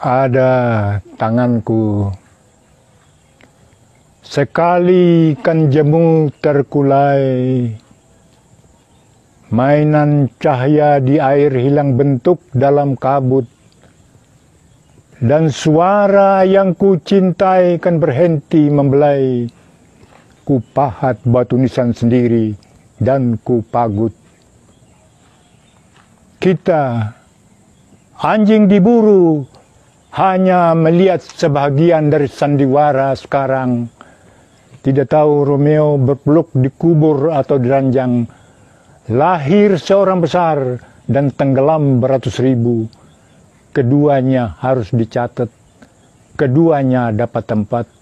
ada tanganku. Sekali kan jemu terkulai, mainan cahaya di air hilang bentuk dalam kabut, dan suara yang ku cintai kan berhenti membelai, ku pahat batu nisan sendiri dan ku pagut. Kita, anjing diburu, hanya melihat sebahagian dari sandiwara sekarang. Tidak tahu Romeo berpeluk dikubur atau diranjang. Lahir seorang besar dan tenggelam beratus ribu. Keduanya harus dicatat. Keduanya dapat tempat